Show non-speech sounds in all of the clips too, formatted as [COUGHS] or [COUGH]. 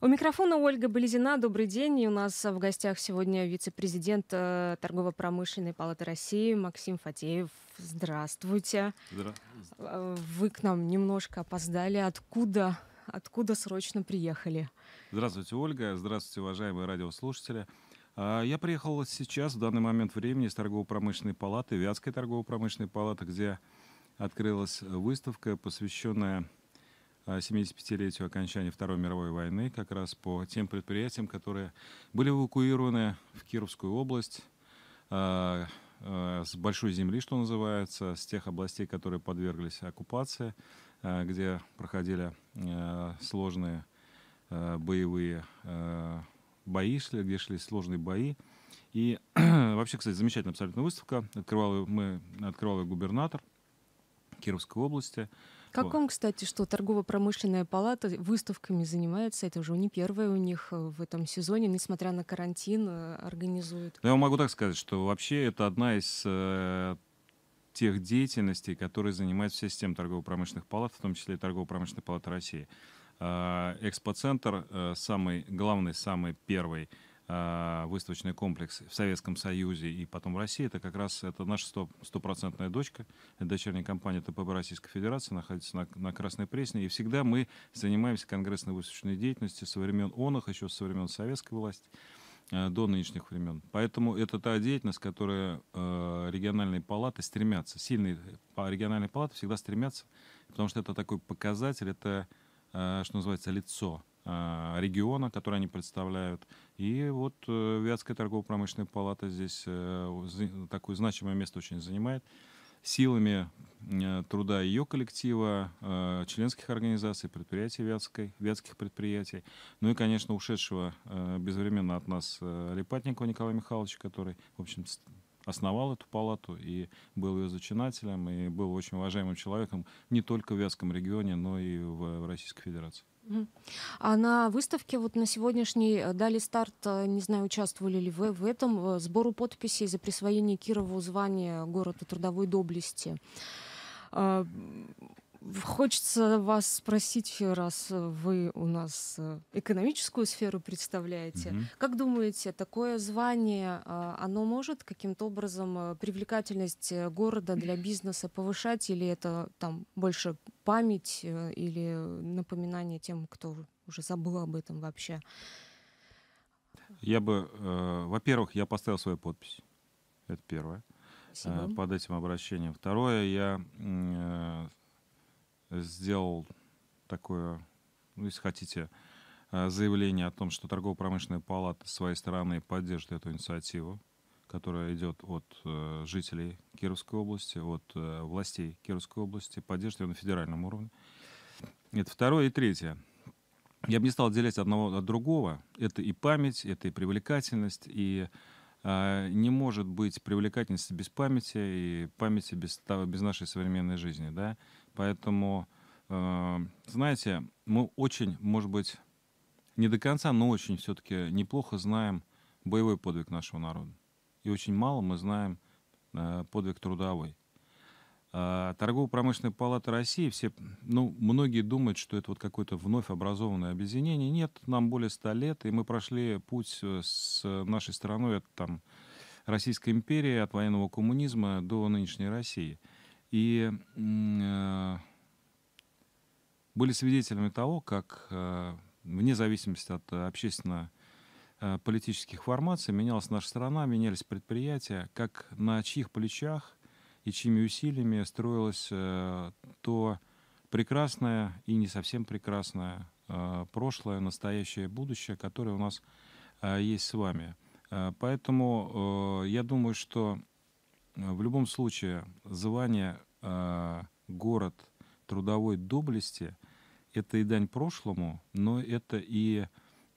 У микрофона Ольга Близина. Добрый день. И у нас в гостях сегодня вице-президент э, Торгово-промышленной палаты России Максим Фатеев. Здравствуйте. Здравствуйте. Вы к нам немножко опоздали. Откуда, откуда срочно приехали? Здравствуйте, Ольга. Здравствуйте, уважаемые радиослушатели. А, я приехал сейчас, в данный момент времени, из торгово-промышленной палаты, Вятской торгово-промышленной палаты, где открылась выставка, посвященная 75-летию окончания Второй мировой войны, как раз по тем предприятиям, которые были эвакуированы в Кировскую область а, а, с большой земли, что называется, с тех областей, которые подверглись оккупации, а, где проходили сложные боевые бои, шли, где шли сложные бои. И [CLEARS THROAT] вообще, кстати, замечательная абсолютно выставка. Открывал ее, мы, открывал ее губернатор Кировской области. Как вот. он, кстати, что торгово-промышленная палата выставками занимается, это уже не первое у них э, в этом сезоне, несмотря на карантин, э, организует. Ну, я могу так сказать, что вообще это одна из э, тех деятельностей, которые занимает вся система торгово-промышленных палат, в том числе и торгово-промышленная палата России. А, Экспоцентр э, самый главный, самый первый а, выставочный комплекс в Советском Союзе и потом в России. Это как раз это наша стопроцентная дочка, это дочерняя компания ТПБ Российской Федерации, находится на, на Красной Пресне. И всегда мы занимаемся конгрессной выставочной деятельностью со времен ОНОХ, еще со времен советской власти э, до нынешних времен. Поэтому это та деятельность, которая э, региональные палаты стремятся, сильные региональные палаты всегда стремятся, потому что это такой показатель, это, э, что называется, лицо а, региона, который они представляют. И вот э, Вятская торгово-промышленная палата здесь э, такое значимое место очень занимает. Силами э, труда ее коллектива, членских организаций, предприятий Вятской, Вятских предприятий, ну и, конечно, ушедшего безвременно от нас Липатникова Николая Михайловича, который, в общем, основал эту палату и был ее зачинателем, и был очень уважаемым человеком не только в Вятском регионе, но и в Российской Федерации. А на выставке вот на сегодняшний э, дали старт, э, не знаю, участвовали ли вы в этом, э, сбору подписей за присвоение Кирову звания города трудовой доблести. А, Хочется вас спросить, раз э, вы у нас э, экономическую сферу представляете, угу. как думаете, такое звание, э, оно может каким-то образом привлекательность города для бизнеса повышать, или это там больше память или напоминание тем, кто уже забыл об этом вообще? Я бы, э, во-первых, я поставил свою подпись. Это первое. Спасибо. Э, под этим обращением. Второе, я э, сделал такое, ну, если хотите, э, заявление о том, что торгово-промышленная палата с своей стороны поддержит эту инициативу, которая идет от э, жителей Кировской области, от э, властей Кировской области, поддержит ее на федеральном уровне. Это второе и третье. Я бы не стал делять одного от другого. Это и память, это и привлекательность, и не может быть привлекательности без памяти и памяти без, без нашей современной жизни. Да? Поэтому, э, знаете, мы очень, может быть, не до конца, но очень все-таки неплохо знаем боевой подвиг нашего народа. И очень мало мы знаем э, подвиг трудовой. А, торгово-промышленная палата России, все, ну, многие думают, что это вот какое-то вновь образованное объединение. Нет, нам более ста лет, и мы прошли путь э, с нашей страной от там, Российской империи, от военного коммунизма до нынешней России – и э, были свидетелями того, как э, вне зависимости от э, общественно-политических формаций менялась наша страна, менялись предприятия, как на чьих плечах и чьими усилиями строилось то прекрасное и не совсем прекрасное прошлое, настоящее будущее, которое у нас есть с вами. Поэтому я думаю, что Э, в любом случае звание э, город трудовой доблести — это и дань прошлому, но это и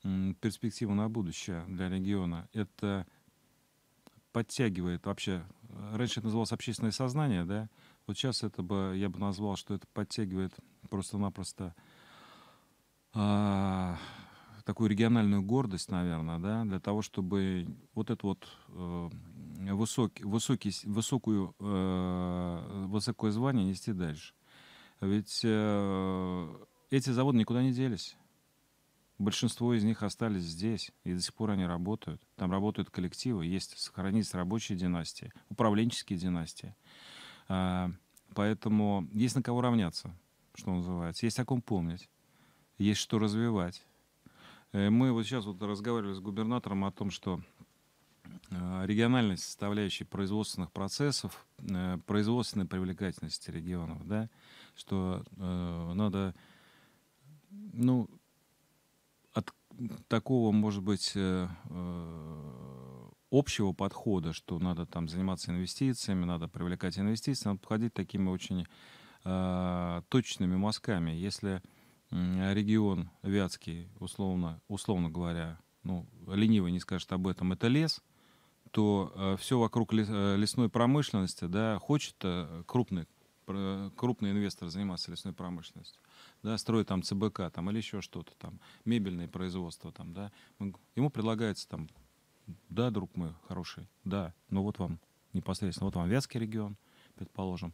э, перспектива на будущее для региона. Это подтягивает вообще... Э, раньше это называлось общественное сознание, да? Вот сейчас это бы, я бы назвал, что это подтягивает просто-напросто э, такую региональную гордость, наверное, да, для того, чтобы вот это вот э, высокий, высокий, высокую, э, высокое звание нести дальше. Ведь э, эти заводы никуда не делись. Большинство из них остались здесь, и до сих пор они работают. Там работают коллективы, есть сохранить рабочие династии, управленческие династии. Э, поэтому есть на кого равняться, что называется. Есть о ком помнить, есть что развивать. Э, мы вот сейчас вот разговаривали с губернатором о том, что Э, региональной составляющей производственных процессов, э, производственной привлекательности регионов, да, что э, надо, ну, от такого, может быть, э, э, общего подхода, что надо там заниматься инвестициями, надо привлекать инвестиции, надо подходить такими очень э, точными мазками. Если регион Вятский, условно, условно говоря, ну, ленивый не скажет об этом, это лес – то э, все вокруг лес, э, лесной промышленности, да, хочет э, крупный, э, крупный инвестор заниматься лесной промышленностью, да, строит там ЦБК там, или еще что-то там, мебельное производство там, да, ему предлагается там, да, друг мой хороший, да, ну вот вам непосредственно, вот вам Вятский регион, предположим,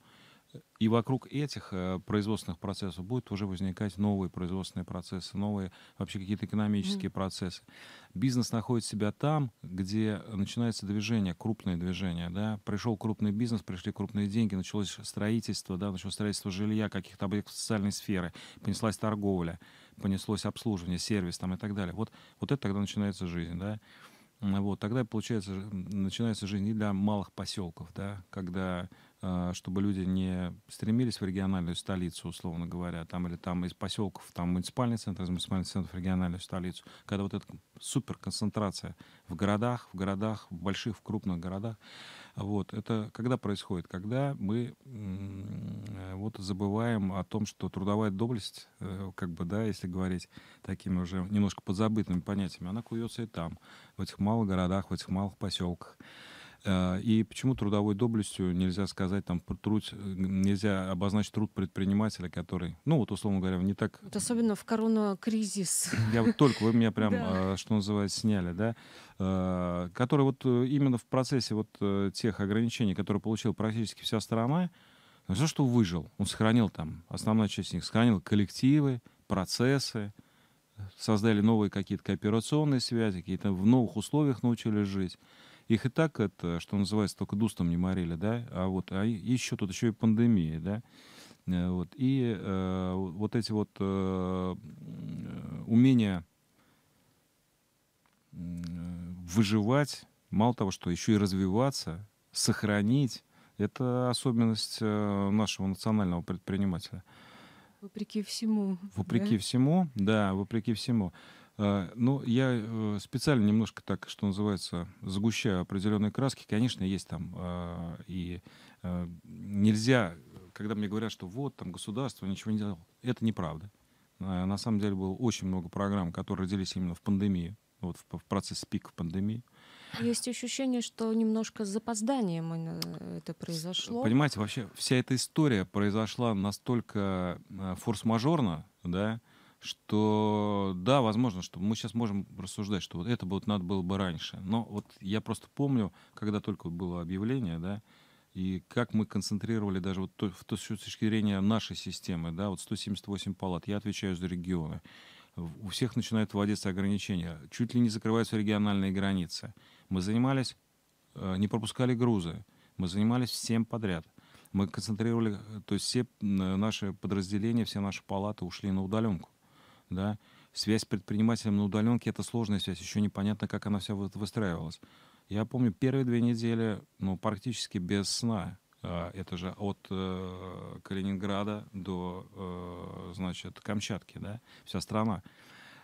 и вокруг этих э, производственных процессов будут уже возникать новые производственные процессы, новые вообще какие-то экономические mm. процессы. Бизнес находит себя там, где начинается движение, крупное движение. Да? Пришел крупный бизнес, пришли крупные деньги, началось строительство, да, началось строительство жилья, каких-то объектов социальной сферы, понеслась торговля, понеслось обслуживание, сервис там, и так далее. Вот, вот это тогда начинается жизнь. Да? Вот, тогда, получается, начинается жизнь и для малых поселков, да, когда Э, чтобы люди не стремились в региональную столицу, условно говоря, там или там из поселков, там муниципальный центр, из муниципальных центров в региональную столицу, когда вот эта суперконцентрация в городах, в городах, в больших, в крупных городах, вот, это когда происходит? Когда мы э, вот забываем о том, что трудовая доблесть, э, как бы, да, если говорить такими уже немножко подзабытыми понятиями, она куется и там, в этих малых городах, в этих малых поселках. Э, и почему трудовой доблестью нельзя сказать, там, труд, э, нельзя обозначить труд предпринимателя, который, ну, вот, условно говоря, не так... Вот особенно в корона-кризис. [LAUGHS] Я вот только, вы меня прям, да. Э, что называется, сняли, да? Который вот именно в процессе вот тех ограничений, которые получила практически вся страна, все, что выжил, он сохранил там, основная часть них, сохранил коллективы, процессы, создали новые какие-то кооперационные связи, какие-то в новых условиях научились жить. Их и так это, что называется, только дустом не морили, да, а вот а еще тут еще и пандемия, да. Э, вот. И э, вот эти вот э, э умения э, выживать, мало того, что еще и развиваться, сохранить, это особенность нашего национального предпринимателя. Вопреки всему. Вопреки да? всему, да, вопреки всему. А, ну, я э, специально немножко так, что называется, загущаю определенные краски. Конечно, есть там а, и а, нельзя, когда мне говорят, что вот там государство ничего не делало, это неправда. На самом деле было очень много программ, которые родились именно в пандемии, вот в процесс пик пандемии. Есть ощущение, что немножко с запозданием э, это произошло. Понимаете, вообще вся эта история произошла настолько форс-мажорно, да, что да, возможно, что мы сейчас можем рассуждать, что вот это вот надо было бы раньше. Но вот я просто помню, когда только было объявление, да, и как мы концентрировали даже вот в то, с точки зрения нашей системы, да, вот 178 палат, я отвечаю за регионы. У всех начинают вводиться ограничения, чуть ли не закрываются региональные границы. Мы занимались, э, не пропускали грузы, мы занимались всем подряд – мы концентрировали, э, то есть все э, наши подразделения, все наши палаты ушли на удаленку да, связь с предпринимателем на удаленке — это сложная связь, еще непонятно, как она вся вот выстраивалась. Я помню, первые две недели, ну, практически без сна, а, это же от э, Калининграда до, э, значит, Камчатки, да, вся страна.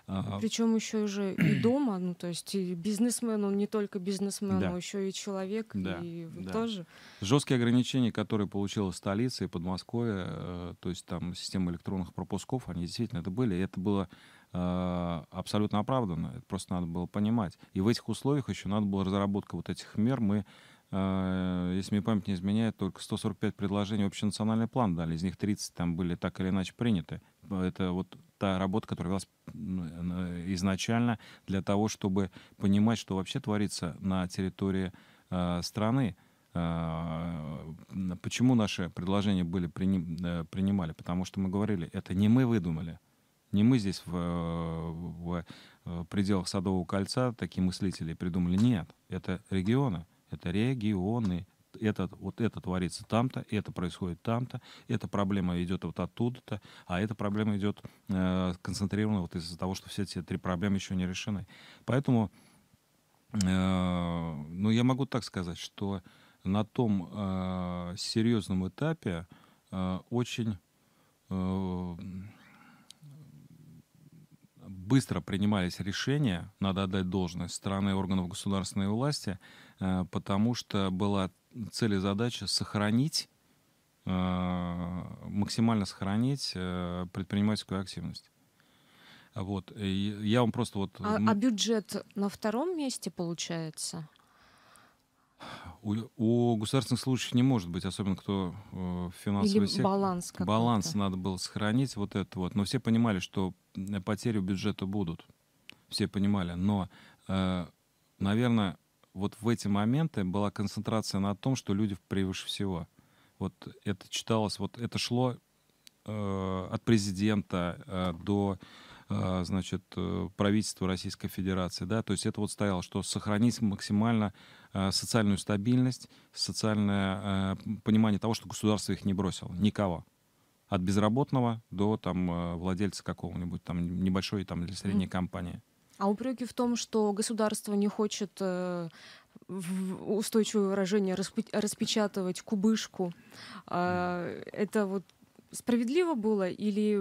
Причем еще уже и дома, ну то есть и бизнесмен, он не только бизнесмен, да. но еще и человек, да. и да. тоже. Жесткие ограничения, которые получила столица и Подмосковье, э, то есть там система электронных пропусков, они действительно это были, и это было э, абсолютно оправданно, это просто надо было понимать. И в этих условиях еще надо было разработка вот этих мер, мы а, если мне память не изменяет, только 145 предложений в общенациональный план дали. Из них 30 там были так или иначе приняты. Это вот та работа, которая велась ну, изначально для того, чтобы понимать, что вообще творится на территории а, страны. А, почему наши предложения были э, принимали? Потому что мы говорили, это не мы выдумали, не мы здесь в, в пределах Садового кольца такие мыслители придумали. Нет, это регионы это регионы, это, вот это творится там-то, это происходит там-то, эта проблема идет вот оттуда-то, а эта проблема идет э, концентрированно вот из-за того, что все эти три проблемы еще не решены. Поэтому, э, ну, я могу так сказать, что на том э, серьезном этапе э, очень э, быстро принимались решения, надо отдать должность, стороны органов государственной власти – Э, потому что была цель и задача сохранить, э, максимально сохранить э, предпринимательскую активность. Вот. И я вам просто вот... А, а бюджет на втором месте получается? У, у государственных случаев не может быть, особенно кто э, финансовый сектор. Баланс, какой-то. баланс надо было сохранить, вот это вот. Но все понимали, что потери бюджета будут. Все понимали. Но, наверное, вот в эти моменты была концентрация на том, что люди превыше всего. Вот это читалось, вот это шло э, от президента э, до э, значит, э, правительства Российской Федерации. Да? То есть это вот стояло, что сохранить максимально э, социальную стабильность, социальное понимание того, что государство их не бросило, никого от безработного до там владельца какого-нибудь там небольшой там или средней mm. компании. А упреки в том, что государство не хочет э, в устойчивое выражение распечатывать кубышку, э, это вот справедливо было или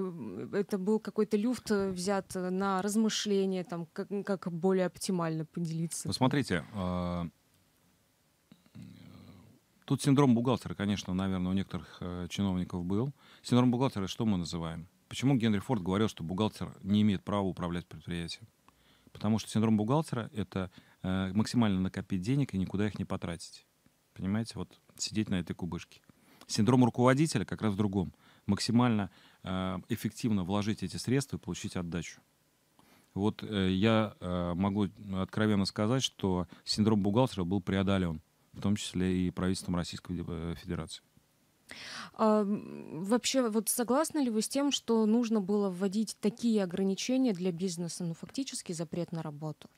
это был какой-то люфт э, взят на размышление, там, как, как более оптимально поделиться? Ну, смотрите, э, тут синдром бухгалтера, конечно, наверное, у некоторых э, чиновников был. Синдром бухгалтера, что мы называем? Почему Генри Форд говорил, что бухгалтер не имеет права управлять предприятием? Потому что синдром бухгалтера — это э, максимально накопить денег и никуда их не потратить. Понимаете, вот сидеть на этой кубышке. Синдром руководителя как раз в другом. Максимально э, эффективно вложить эти средства и получить отдачу. Вот э, я э, могу откровенно сказать, что синдром бухгалтера был преодолен, в том числе и правительством Российской Федерации. А, вообще, вот согласны ли вы с тем, что нужно было вводить такие ограничения для бизнеса, ну, фактически запрет на работу?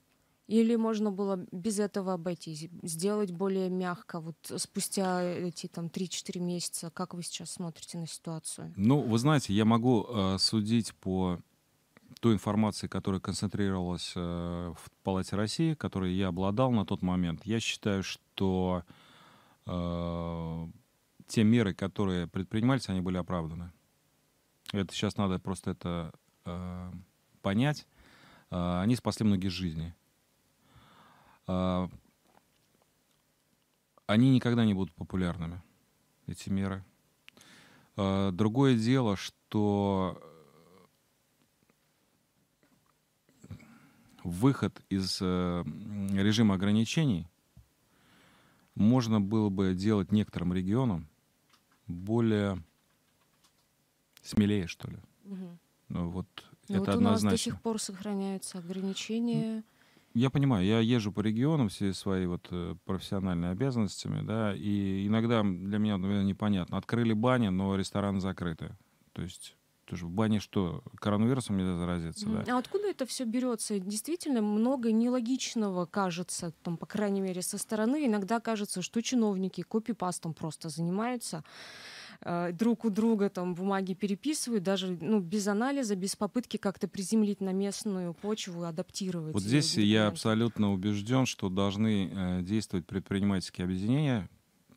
Или можно было без этого обойтись, сделать более мягко, вот спустя эти там 3-4 месяца, как вы сейчас смотрите на ситуацию? Ну, вы знаете, я могу э, судить по той информации, которая концентрировалась э, в Палате России, которой я обладал на тот момент. Я считаю, что э, те меры, которые предпринимались, они были оправданы. Это сейчас надо просто это э, понять. Э, они спасли многие жизни. Э, они никогда не будут популярными, эти меры. Э, другое дело, что э, выход из э, режима ограничений можно было бы делать некоторым регионам, более смелее, что ли. Угу. Ну, вот ну, это вот однозначно. У нас до сих пор сохраняются ограничения. Ну, я понимаю, я езжу по регионам все свои вот э, профессиональные обязанностями, да, и иногда для меня, наверное, непонятно. Открыли бани, но рестораны закрыты. То есть Потому что в бане что, коронавирусом нельзя заразиться, mm. да? А откуда это все берется? Действительно, много нелогичного кажется, там, по крайней мере, со стороны. Иногда кажется, что чиновники копипастом просто занимаются э, друг у друга там бумаги переписывают, даже ну, без анализа, без попытки как-то приземлить на местную почву, адаптировать. Вот здесь я абсолютно убежден, что должны э, действовать предпринимательские объединения,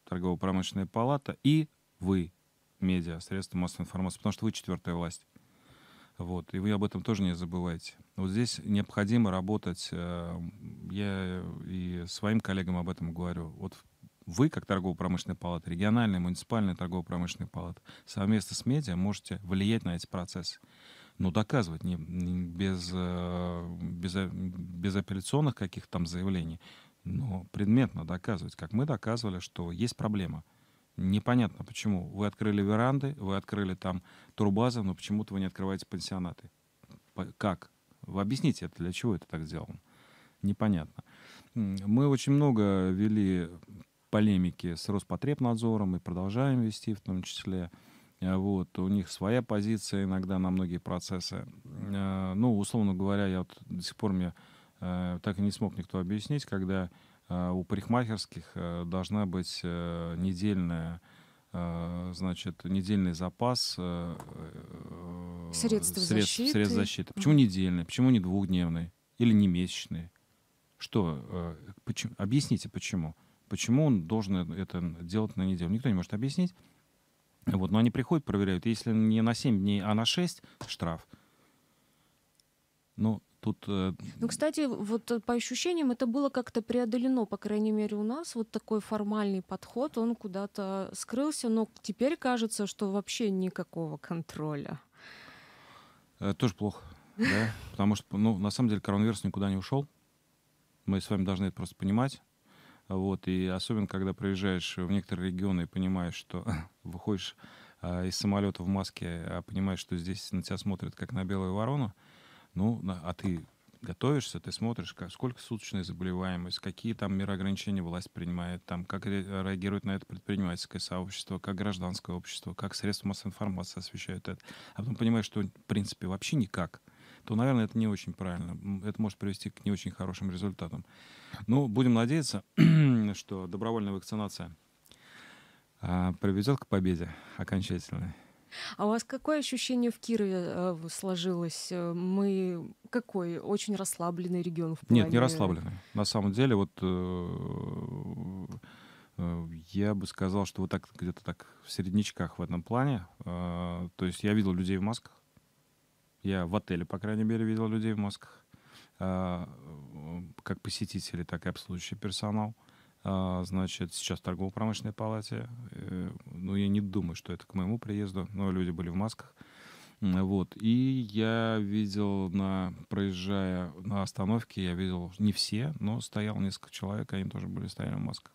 торгово-промышленная палата и вы, медиа, средства массовой информации, потому что вы четвертая власть. Вот, и вы об этом тоже не забывайте. Вот здесь необходимо работать. Э, я и своим коллегам об этом говорю. Вот вы, как торгово-промышленная палата, региональная, муниципальная торгово-промышленная палата, совместно с медиа можете влиять на эти процессы. Но доказывать не, не без, э, без, э, без апелляционных каких-то там заявлений, но предметно доказывать, как мы доказывали, что есть проблема — Непонятно почему. Вы открыли веранды, вы открыли там турбазы, но почему-то вы не открываете пансионаты. Как? Вы объясните это, для чего это так сделано? Непонятно. Мы очень много вели полемики с Роспотребнадзором и продолжаем вести в том числе. А вот, у них своя позиция иногда на многие процессы. А, ну, условно говоря, я вот до сих пор мне э, так и не смог никто объяснить, когда Э, у парикмахерских э, должна быть э, недельная значит, недельный запас средств, средств, защиты. средств защиты. Почему недельный? Почему не двухдневный? Или не месячный? Что? Почему? Объясните, почему. Почему он должен это делать на неделю? Никто не может объяснить. Вот, но они приходят, проверяют. Если не на 7 дней, а на 6, штраф. Ну, тут... Э, ну, кстати, вот э, по ощущениям это было как-то преодолено, по крайней мере, у нас вот такой формальный подход, он куда-то скрылся, но теперь кажется, что вообще никакого контроля. Это тоже плохо, да? [LAUGHS] Потому что, ну, на самом деле, коронавирус никуда не ушел. Мы с вами должны это просто понимать. Вот, и особенно, когда приезжаешь в некоторые регионы и понимаешь, что [LAUGHS] выходишь а, из самолета в маске, а понимаешь, что здесь на тебя смотрят как на белую ворону, ну, а ты готовишься, ты смотришь, как, сколько суточная заболеваемость, какие там меры ограничения власть принимает, там, как реагирует на это предпринимательское сообщество, как гражданское общество, как средства массовой информации освещают это. А потом понимаешь, что, в принципе, вообще никак то, наверное, это не очень правильно. Это может привести к не очень хорошим результатам. Ну, будем надеяться, [CLEARS THROAT] что добровольная вакцинация а, приведет к победе окончательной. А у вас какое ощущение в Кирове э, сложилось? Э, мы какой? Очень расслабленный регион в плане... Нет, не расслабленный. На самом деле, вот э, я бы сказал, что вот так где-то так в середнячках в этом плане. То есть я видел людей в масках. Я в отеле, по крайней мере, видел людей в масках. Как посетители, так и обслуживающий персонал. А, значит, сейчас в торгово-промышленной палате. Э, ну, я не думаю, что это к моему приезду, но люди были в масках. Вот. И я видел, на, проезжая на остановке, я видел не все, но стоял несколько человек, они тоже были стояли в масках.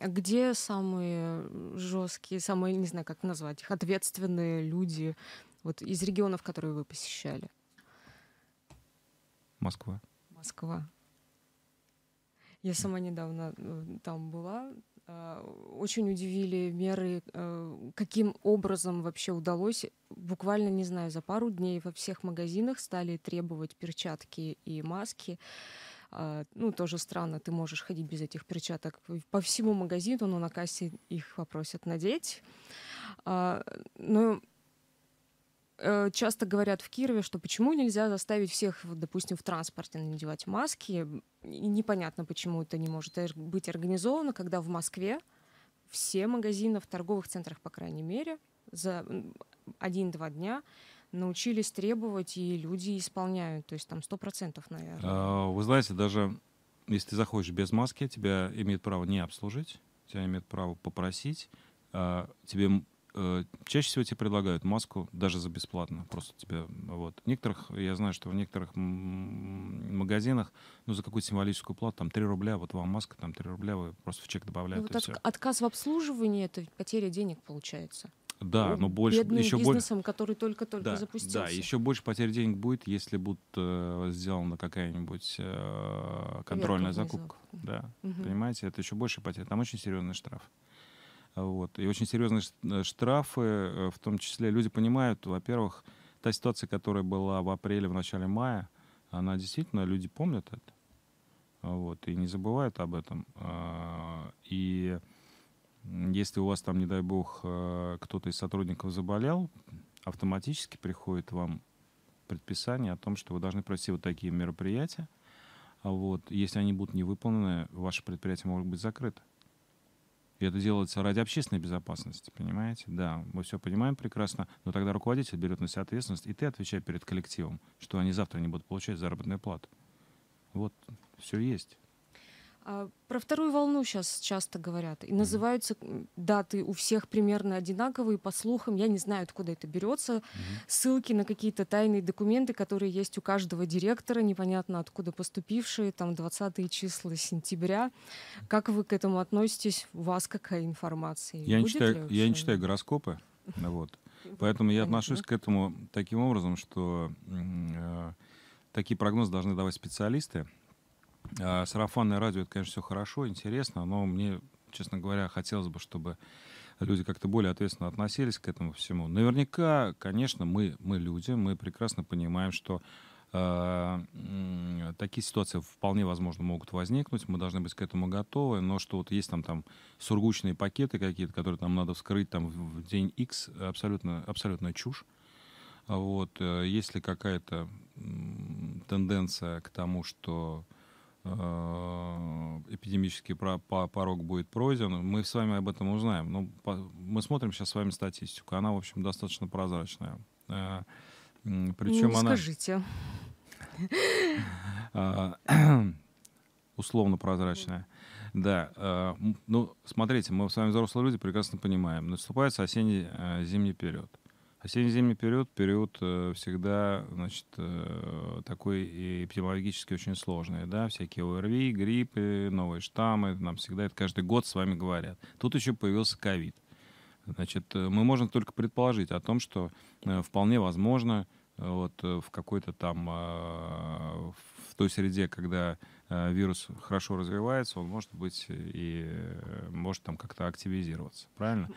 А где самые жесткие, самые, не знаю, как назвать их, ответственные люди вот из регионов, которые вы посещали? Москва. Москва. Я сама недавно э, там была. Э, очень удивили меры, э, каким образом вообще удалось, буквально, не знаю, за пару дней во всех магазинах стали требовать перчатки и маски. А, ну, тоже странно, ты можешь ходить без этих перчаток по всему магазину, но на кассе их попросят надеть. А, но Э, часто говорят в Кирове, что почему нельзя заставить всех, допустим, в транспорте надевать маски. И непонятно, почему это не может быть организовано, когда в Москве все магазины в торговых центрах, по крайней мере, за один-два дня научились требовать, и люди исполняют. То есть там сто процентов, наверное. А, вы знаете, даже если ты заходишь без маски, тебя имеет право не обслужить, тебя имеет право попросить, а, тебе Э, чаще всего тебе предлагают маску даже за бесплатно, просто тебе вот. В некоторых, я знаю, что в некоторых магазинах, ну, за какую-то символическую плату, там 3 рубля, вот вам маска, там 3 рубля, вы просто в чек добавляете. Ну, вот от, отказ в обслуживании — это потеря денег получается. Да, ну, но больше еще бизнесом, больше, который только-только да, запустился. Да, еще больше потерь денег будет, если будет э, сделана какая-нибудь э, контрольная закупка. закупка. Да, угу. понимаете, это еще больше потерь. Там очень серьезный штраф. Вот. И очень серьезные э, штрафы, э, в том числе люди понимают, во-первых, та ситуация, которая была в апреле, в начале мая, она действительно, люди помнят это. Вот, и не забывают об этом. А, и если у вас там, не дай бог, э, кто-то из сотрудников заболел, автоматически приходит вам предписание о том, что вы должны провести вот такие мероприятия. Вот. Если они будут не выполнены, ваше предприятие может быть закрыто. И это делается ради общественной безопасности, понимаете? Да, мы все понимаем прекрасно, но тогда руководитель берет на себя ответственность, и ты отвечай перед коллективом, что они завтра не будут получать заработную плату. Вот, все есть. А, про вторую волну сейчас часто говорят. И называются даты у всех примерно одинаковые, по слухам. Я не знаю, откуда это берется. Ссылки на какие-то тайные документы, которые есть у каждого директора, непонятно откуда поступившие, там 20 числа сентября. Как вы к этому относитесь? У вас какая информация? Я, не читаю, я не читаю гороскопы. [LAUGHS] Вот. Поэтому я отношусь к этому таким образом, что э, такие прогнозы должны давать специалисты, а, сарафанное радио, это, конечно, все хорошо, интересно, но мне, честно говоря, хотелось бы, чтобы люди как-то более ответственно относились к этому всему. Наверняка, конечно, мы, мы люди, мы прекрасно понимаем, что а, такие ситуации вполне возможно могут возникнуть, мы должны быть к этому готовы, но что вот есть там, там сургучные пакеты какие-то, которые нам надо вскрыть там в день X, абсолютно, абсолютно чушь. Вот, э, есть ли какая-то тенденция к тому, что Э, эпидемический порог будет пройден. Мы с вами об этом узнаем. Но ну, мы смотрим сейчас с вами статистику. Она, в общем, достаточно прозрачная. Э, Причем Не она... скажите. Э, [COUGHS] условно прозрачная. Да. Ну, смотрите, мы с вами взрослые люди прекрасно понимаем. Наступает осенний-зимний период. Осенне-зимний период, период э, всегда значит, э, такой эпидемиологически очень сложный. Да? Всякие ОРВИ, гриппы, новые штаммы, нам всегда это каждый год с вами говорят. Тут еще появился ковид. Значит, э, мы можем только предположить о том, что вполне возможно вот, в какой-то там, а, в той среде, когда вирус хорошо развивается, он может быть и может там как-то активизироваться. Правильно?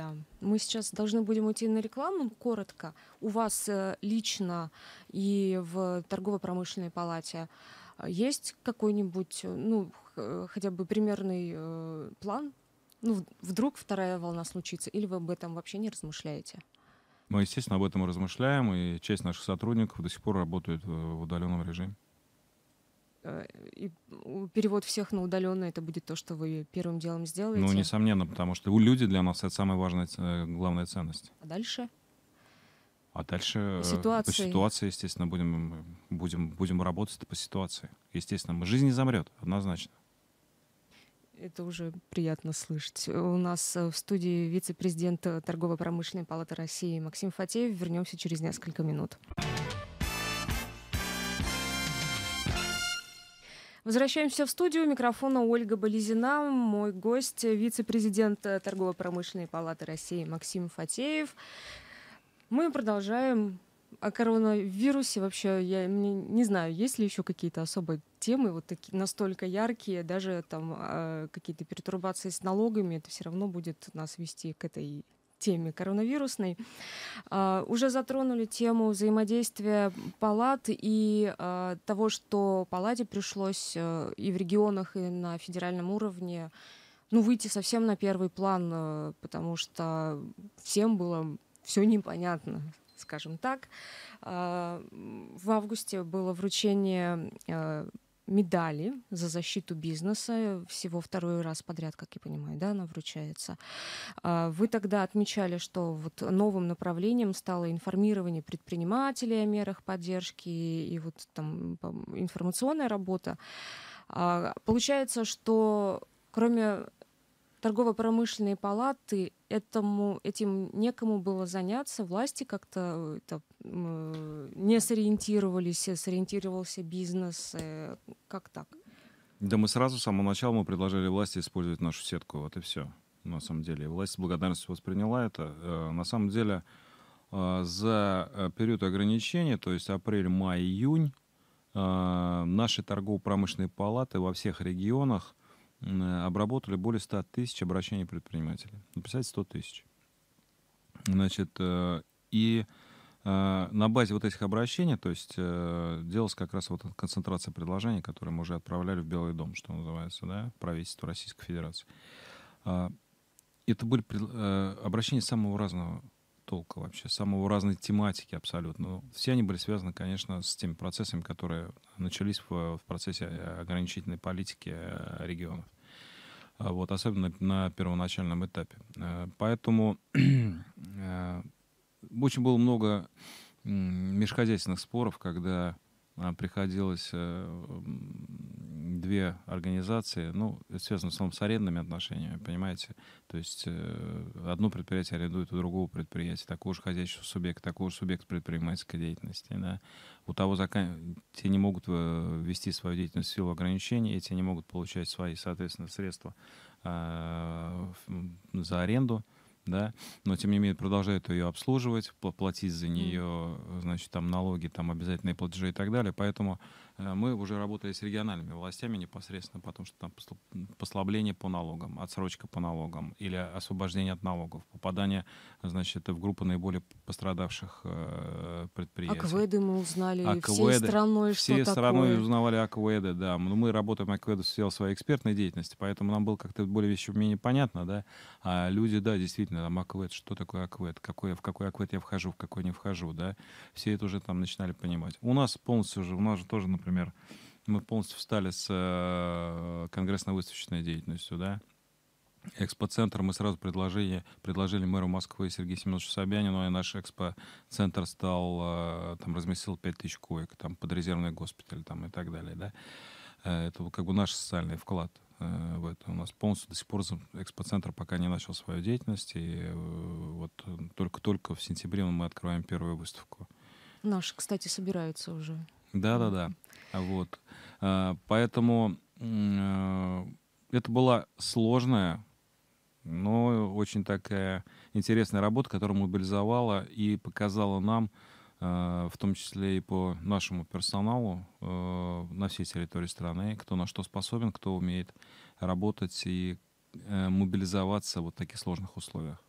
да. Мы сейчас должны будем уйти на рекламу. Коротко, у вас э, лично и в торгово-промышленной палате э, есть какой-нибудь, э, ну, хотя бы примерный план? Ну, вдруг вторая волна случится, или вы об этом вообще не размышляете? Мы, естественно, об этом размышляем, и часть наших сотрудников до сих пор работают в удаленном режиме. Э, и перевод всех на удаленное это будет то, что вы первым делом сделаете. Ну, несомненно, потому что у люди для нас это самая важная, э, главная ценность. А дальше? А дальше по э, ситуации, по ситуации естественно, будем, будем, будем работать по ситуации. Естественно, жизнь не замрет, однозначно. Это уже приятно слышать. У нас в студии вице-президент Торгово-промышленной палаты России Максим Фатеев. Вернемся через несколько минут. Возвращаемся в студию. Микрофона Ольга Болезина, мой гость, вице-президент э, Торгово-промышленной палаты России Максим Фатеев. Мы продолжаем о коронавирусе вообще я не, не знаю, есть ли еще какие-то особые темы, вот такие настолько яркие, даже там э, какие-то перетурбации с налогами, это все равно будет нас вести к этой теме коронавирусной. А, уже затронули тему взаимодействия палат и а, того, что палате пришлось э, и в регионах, и на федеральном уровне ну, выйти совсем на первый план, э, потому что всем было все непонятно, скажем так. А, в августе было вручение э, медали за защиту бизнеса. Всего второй раз подряд, как я понимаю, да, она вручается. А, вы тогда отмечали, что вот новым направлением стало информирование предпринимателей о мерах поддержки и вот там информационная работа. А, получается, что кроме торгово-промышленные палаты этому, этим некому было заняться, власти как-то э, это, э, не сориентировались, э, сориентировался бизнес, как так? Да мы сразу, с самого начала, мы предложили власти использовать нашу сетку, вот и все, на самом деле. И власть с благодарностью восприняла это. На самом деле, за период ограничения, то есть апрель, май, июнь, наши торгово-промышленные палаты во всех регионах Э, обработали более 100 тысяч обращений предпринимателей. Написать 100 тысяч. Значит, э, и э, на базе вот этих обращений, то есть делалась как раз вот концентрация предложений, которые мы уже отправляли в Белый дом, что называется, да, правительство Российской Федерации. А, это были обращения самого разного толка вообще, самого разной тематики абсолютно. Ну, все они были связаны, конечно, с теми процессами, которые начались в, в процессе э, ограничительной политики э, регионов. А вот, особенно на первоначальном этапе. Э, поэтому [CLEARS THROAT] очень было много межхозяйственных споров, когда а, приходилось э, две организации, ну, связано в основном с арендными отношениями, понимаете? То есть э, одно предприятие арендует у другого предприятия, такого же хозяйственного субъекта, такого же субъекта предпринимательской деятельности. Да? У того закан те не могут э, вести свою деятельность в силу ограничений, эти не могут получать свои, соответственно, средства а, за аренду да, но тем не менее продолжают ее обслуживать, платить за нее, э, значит, там налоги, там обязательные платежи и так далее. Поэтому Э, мы уже работали с региональными властями непосредственно, потому что там послабление по налогам, отсрочка по налогам или освобождение от налогов, попадание, значит, в группу наиболее пострадавших э, предприятий. Акведы мы узнали акведы, всей страной, все что Всей страной такое. узнавали акведы, да. Но ну, мы работаем акведы в сфере своей экспертной деятельности, поэтому нам было как-то более еще менее понятно, да. А люди, да, действительно, там аквед, что такое аквед, какой, в какой аквед я вхожу, в какой не вхожу, да. Все это уже там начинали понимать. У нас полностью же, у нас же тоже, например, например, мы полностью встали с э, конгрессно-выставочной деятельностью, да, Экспоцентр мы сразу предложили, предложили мэру Москвы Сергею Семеновичу Собянину, и наш экспоцентр стал, э, там, разместил 5000 коек, там, под резервный госпиталь, там, и так далее, да. Э, это как бы наш социальный вклад в это. У нас полностью до сих пор экспоцентр пока не начал свою деятельность, и вот только-только в сентябре мы открываем первую выставку. Наши, кстати, собираются уже. Да-да-да. Вот. А, поэтому э, это была сложная, но очень такая интересная работа, которая мобилизовала и показала нам, а, в том числе и по нашему персоналу а, на всей территории страны, кто на что способен, кто умеет работать и э, мобилизоваться вот в таких сложных условиях.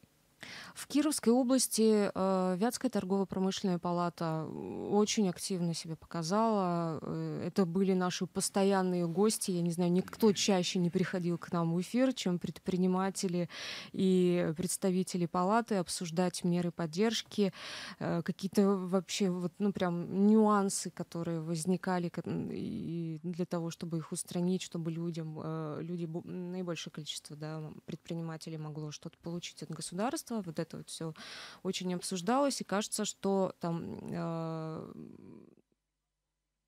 В Кировской области э, Вятская торгово-промышленная палата очень активно себя показала. Э, это были наши постоянные гости. Я не знаю, никто чаще не приходил к нам в эфир, чем предприниматели и представители палаты обсуждать меры поддержки, э, какие-то вообще вот, ну, прям нюансы, которые возникали и для того, чтобы их устранить, чтобы людям, э, люди, наибольшее количество да, предпринимателей могло что-то получить от государства государства, вот это вот все очень обсуждалось, и кажется, что там э,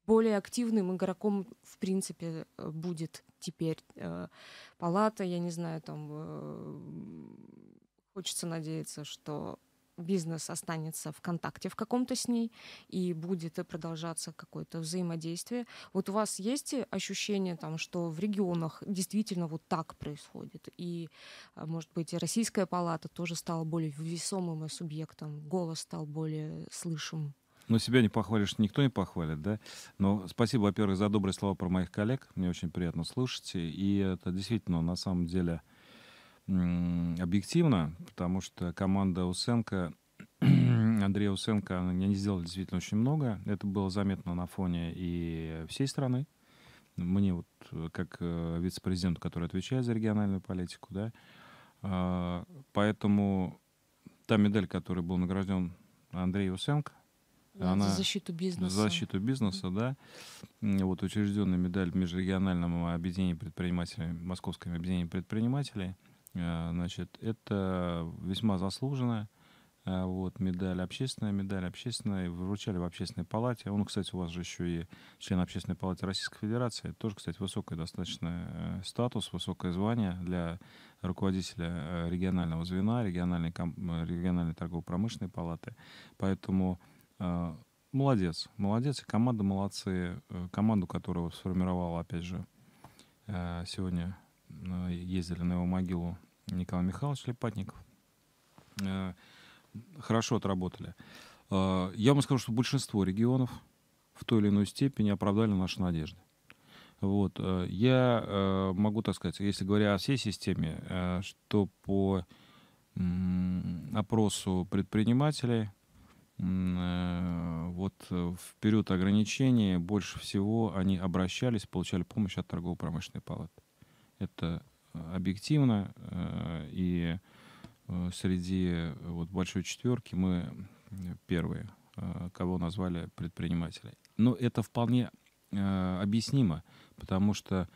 более активным игроком, в принципе, э, будет теперь э, палата, я не знаю, там э, хочется надеяться, что бизнес останется в контакте в каком-то с ней и будет э, продолжаться какое-то взаимодействие. Вот у вас есть э, ощущение, там, что в регионах действительно вот так происходит? И, а, может быть, Российская палата тоже стала более весомым э, субъектом, голос стал более слышим? Ну, себя не похвалишь, никто не похвалит, да? Но спасибо, во-первых, за добрые слова про моих коллег. Мне очень приятно слушать. И это действительно, на самом деле, объективно, потому что команда Усенко, [CLEARS THROAT] Андрея Усенко, они сделали действительно очень много. Это было заметно на фоне и всей страны. Мне вот, э, как э, вице-президенту, который отвечает за региональную политику, да, э, поэтому та медаль, которой был награжден Андрей Усенко, она за защиту бизнеса. За защиту бизнеса, да. Вот учрежденная медаль в Межрегиональном объединении предпринимателей, Московском объединении предпринимателей – Э, значит, это весьма заслуженная э, вот, медаль общественная, медаль общественная, вручали в общественной палате. Он, кстати, у вас же еще и член общественной палаты Российской Федерации. тоже, кстати, высокий достаточно э, статус, высокое звание для руководителя регионального звена, региональной, региональной торгово-промышленной палаты. Поэтому молодец, молодец, команда молодцы. Команду, которую сформировала, опять же, сегодня Э, ездили на его могилу Николай Михайлович Лепатников. Э, хорошо отработали. Э, я вам скажу, что большинство регионов в той или иной степени оправдали наши надежды. Вот. Я могу так сказать, если говоря о всей системе, что по опросу предпринимателей, вот в период ограничений больше всего они обращались, получали помощь от торгово-промышленной палаты. Это э, объективно. Э, и э, среди вот большой четверки мы первые, кого назвали предпринимателями. Но ну, это вполне объяснимо, потому что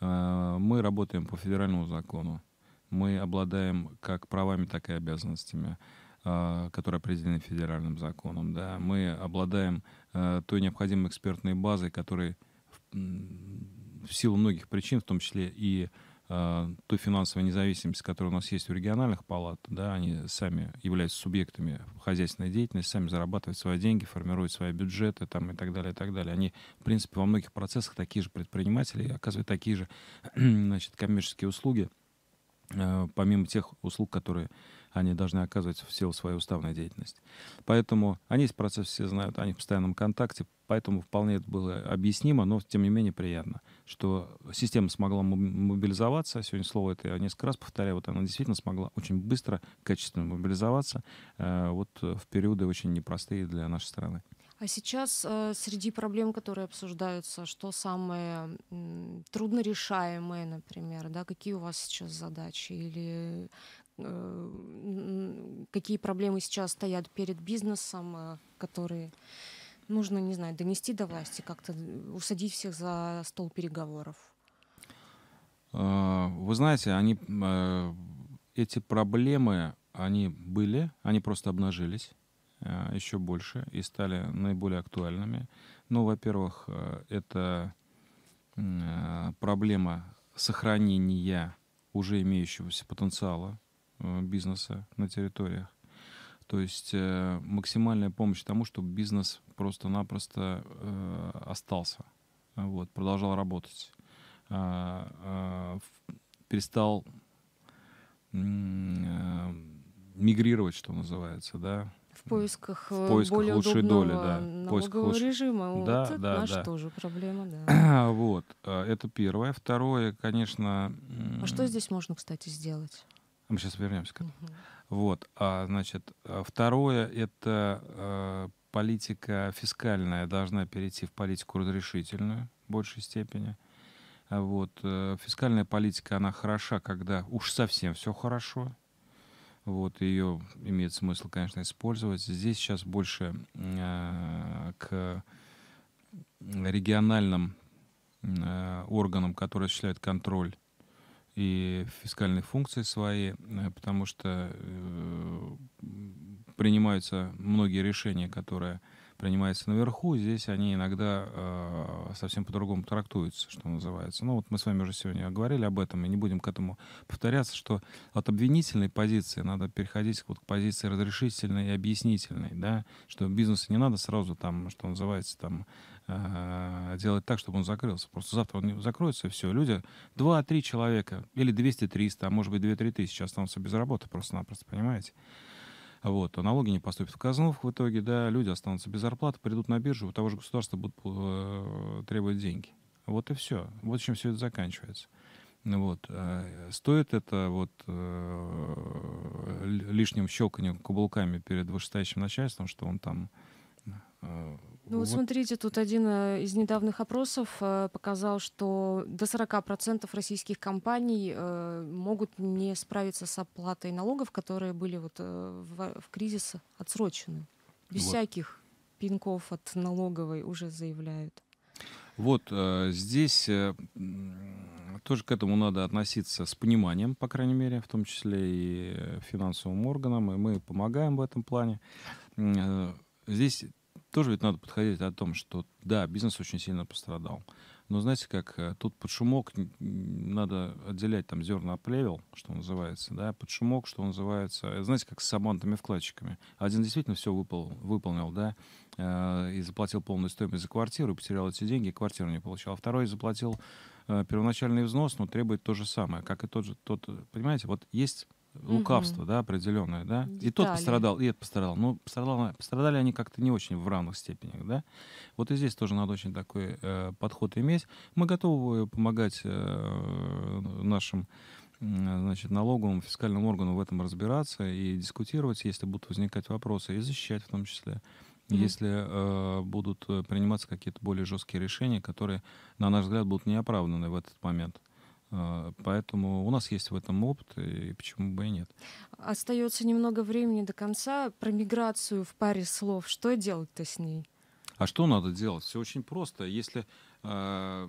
мы работаем по федеральному закону. Мы обладаем как правами, так и обязанностями, которые определены федеральным законом. Да. Мы обладаем той необходимой экспертной базой, которой в силу многих причин, в том числе и э, той финансовой независимости, которая у нас есть у региональных палат, да, они сами являются субъектами хозяйственной деятельности, сами зарабатывают свои деньги, формируют свои бюджеты там, и так далее, и так далее. Они, в принципе, во многих процессах такие же предприниматели, оказывают такие же [CLEARS THROAT] значит, коммерческие услуги, э, помимо тех услуг, которые они должны оказывать в силу своей уставной деятельности. Поэтому они эти процессы все знают, они в постоянном контакте, поэтому вполне это было объяснимо, но тем не менее приятно, что система смогла мобилизоваться, сегодня слово это я несколько раз повторяю, вот она действительно смогла очень быстро, качественно мобилизоваться, э, вот в периоды очень непростые для нашей страны. А сейчас э, среди проблем, которые обсуждаются, что самые трудно решаемые, например, да, какие у вас сейчас задачи или Э, какие проблемы сейчас стоят перед бизнесом, э, которые нужно, не знаю, донести до власти, как-то э, усадить всех за стол переговоров? Вы знаете, они, эти проблемы, они были, они просто обнажились еще больше и стали наиболее актуальными. Ну, во-первых, это проблема сохранения уже имеющегося потенциала Э, бизнеса на территориях. То есть э, максимальная помощь тому, чтобы бизнес просто-напросто э, остался, вот, продолжал работать, перестал мигрировать, что называется, да, в поисках, в поисках более лучшей доли, да. налогового лучше... режима. Да, вот это да, наша да. тоже проблема, да. [COUGHS] вот, это первое. Второе, конечно... А что здесь можно, кстати, сделать? А мы сейчас вернемся к этому. Угу. Вот, а, значит, а, второе — это э, политика фискальная должна перейти в политику разрешительную в большей степени. Вот, э, фискальная политика, она хороша, когда уж совсем все хорошо. Вот, ее имеет смысл, конечно, использовать. Здесь сейчас больше э, к региональным э, органам, которые осуществляют контроль и фискальные функции свои, э, потому что э, принимаются многие решения, которые принимаются наверху, здесь они иногда э, совсем по-другому трактуются, что называется. Ну вот мы с вами уже сегодня говорили об этом, и не будем к этому повторяться, что от обвинительной позиции надо переходить вот к позиции разрешительной и объяснительной, да, что бизнесу не надо сразу там, что называется, там а, делать так, чтобы он закрылся. Просто завтра он закроется, и все. Люди, 2-3 человека, или 200-300, а может быть 2-3 тысячи останутся без работы просто-напросто, понимаете? Вот, а налоги не поступят в казну в итоге, да, люди останутся без зарплаты, придут на биржу, у того же государства будут э, требовать деньги. Вот и все. Вот чем все это заканчивается. Вот. Э, стоит это вот э, лишним щелканием каблуками перед вышестоящим начальством, что он там ну, ну, вот. смотрите, тут один э, из недавних опросов э, показал, что до 40% российских компаний э, могут не справиться с оплатой налогов, которые были вот в, в кризис отсрочены. Без вот. всяких пинков от налоговой уже заявляют. Вот здесь тоже к этому надо относиться с пониманием, по крайней мере, в том числе и финансовым органам, и мы помогаем в этом плане. Здесь тоже ведь надо подходить о том, что да, бизнес очень сильно пострадал. Но знаете как, э, тут под шумок надо отделять там зерна от плевел, что называется, да, под шумок, что называется, э, знаете, как с сабантами-вкладчиками. Один действительно все выпол, выполнил, да, э, и заплатил полную стоимость за квартиру, потерял эти деньги, квартиру не получал. А второй заплатил первоначальный взнос, но требует то же самое, как и тот же, тот, понимаете, вот есть лукавство, угу. да, определенное, да. Детали. И тот пострадал, и этот пострадал. Но ну, пострадал, пострадали они как-то не очень в равных степенях, да. Вот и здесь тоже надо очень такой э, подход иметь. Мы готовы помогать э, нашим значит, налоговым, фискальным органам в этом разбираться и дискутировать, если будут возникать вопросы, и защищать в том числе. Mm-hmm. Если э, будут э, приниматься какие-то более жесткие решения, которые, на наш взгляд, будут неоправданы в этот момент. А, поэтому у нас есть в этом опыт, и почему бы и нет. Остается немного времени до конца. Про миграцию в паре слов. Что делать-то с ней? А что надо делать? Все очень просто. Если э,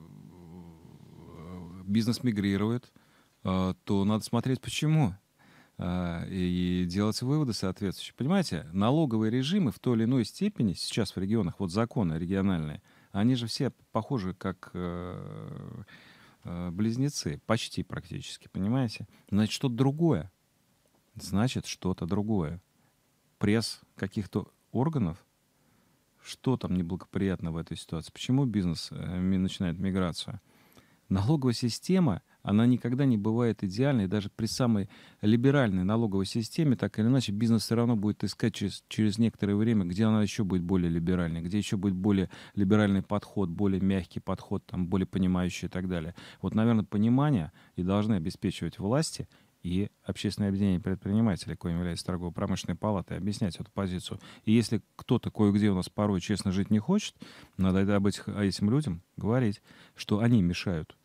бизнес мигрирует, э, то надо смотреть, почему и делать выводы соответствующие. Понимаете, налоговые режимы в той или иной степени сейчас в регионах, вот законы региональные, они же все похожи как э, Э, близнецы, почти практически, понимаете? Значит, что-то другое. Значит, что-то другое. Пресс каких-то органов, что там неблагоприятно в этой ситуации? Почему бизнес э, начинает миграцию? Налоговая система, она никогда не бывает идеальной. Даже при самой либеральной налоговой системе, так или иначе, бизнес все равно будет искать через, через некоторое время, где она еще будет более либеральной, где еще будет более либеральный подход, более мягкий подход, там, более понимающий и так далее. Вот, наверное, понимание и должны обеспечивать власти и общественное объединение предпринимателей, коим является торгово-промышленной палатой, объяснять эту позицию. И если кто-то кое-где у нас порой честно жить не хочет, надо об этих, а этим людям говорить, что они мешают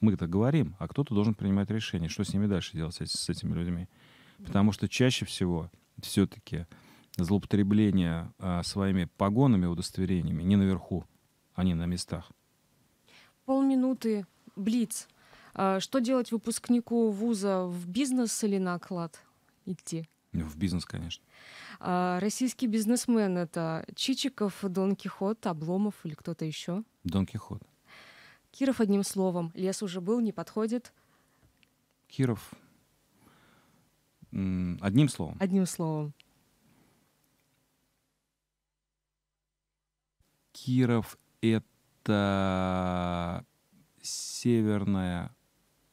мы-то говорим, а кто-то должен принимать решение, что с ними дальше делать с, этими людьми. Потому что чаще всего все-таки злоупотребление а, своими погонами, удостоверениями не наверху, а не на местах. Полминуты, блиц. А, что делать выпускнику вуза, в бизнес или на оклад идти? В бизнес, конечно. А, российский бизнесмен — это Чичиков, Дон Кихот, Обломов или кто-то еще? Дон Кихот. Киров одним словом. Лес уже был, не подходит. Киров. Одним словом. Одним словом. Киров это северная,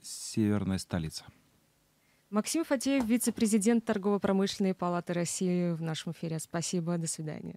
северная столица. Максим Фатеев, вице-президент Торгово-промышленной палаты России в нашем эфире. Спасибо, до свидания.